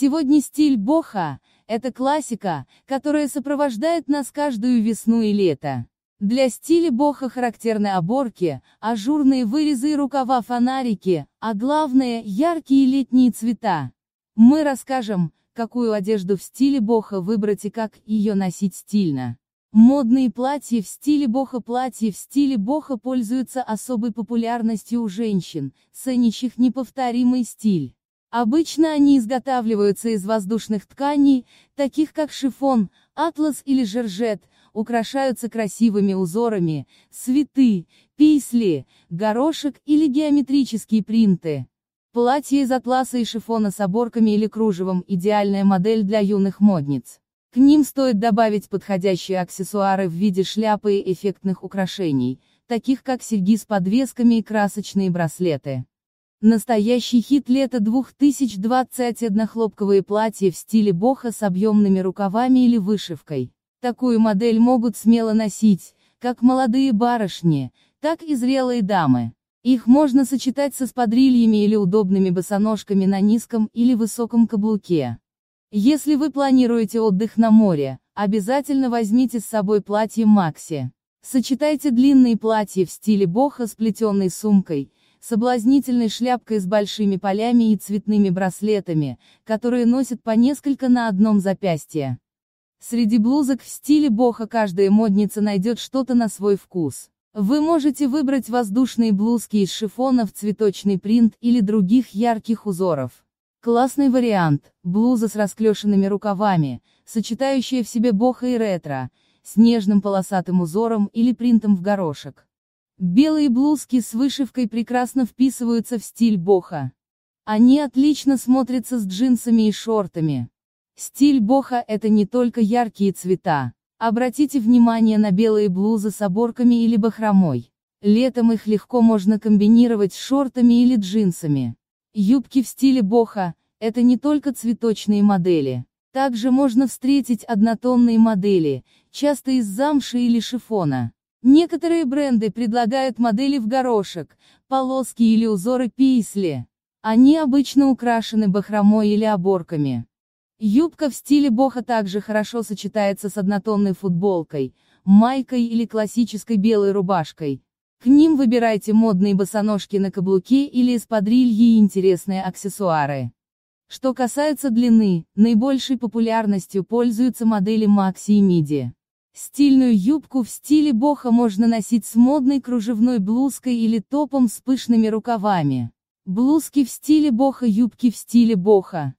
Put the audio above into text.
Сегодня стиль боха – это классика, которая сопровождает нас каждую весну и лето. Для стиля боха характерны оборки, ажурные вырезы и рукава-фонарики, а главное – яркие летние цвета. Мы расскажем, какую одежду в стиле боха выбрать и как ее носить стильно. Модные платья в стиле боха Платья в стиле боха пользуются особой популярностью у женщин, ценящих неповторимый стиль. Обычно они изготавливаются из воздушных тканей, таких как шифон, атлас или жержет, украшаются красивыми узорами, цветы, писли, горошек или геометрические принты. Платье из атласа и шифона с оборками или кружевом – идеальная модель для юных модниц. К ним стоит добавить подходящие аксессуары в виде шляпы и эффектных украшений, таких как серьги с подвесками и красочные браслеты. Настоящий хит лета 2021 хлопковые платья в стиле боха с объемными рукавами или вышивкой. Такую модель могут смело носить, как молодые барышни, так и зрелые дамы. Их можно сочетать со спадрильями или удобными босоножками на низком или высоком каблуке. Если вы планируете отдых на море, обязательно возьмите с собой платье Макси. Сочетайте длинные платья в стиле боха с плетеной сумкой – соблазнительной шляпкой с большими полями и цветными браслетами, которые носят по несколько на одном запястье. Среди блузок в стиле боха каждая модница найдет что-то на свой вкус. Вы можете выбрать воздушные блузки из шифона в цветочный принт или других ярких узоров. Классный вариант – блуза с расклешенными рукавами, сочетающая в себе боха и ретро, с нежным полосатым узором или принтом в горошек. Белые блузки с вышивкой прекрасно вписываются в стиль боха. Они отлично смотрятся с джинсами и шортами. Стиль боха – это не только яркие цвета. Обратите внимание на белые блузы с оборками или бахромой. Летом их легко можно комбинировать с шортами или джинсами. Юбки в стиле боха – это не только цветочные модели. Также можно встретить однотонные модели, часто из замши или шифона. Некоторые бренды предлагают модели в горошек, полоски или узоры пейсли. Они обычно украшены бахромой или оборками. Юбка в стиле боха также хорошо сочетается с однотонной футболкой, майкой или классической белой рубашкой. К ним выбирайте модные босоножки на каблуке или эспадрильи и интересные аксессуары. Что касается длины, наибольшей популярностью пользуются модели макси и миди. Стильную юбку в стиле боха можно носить с модной кружевной блузкой или топом с пышными рукавами. Блузки в стиле боха, юбки в стиле боха.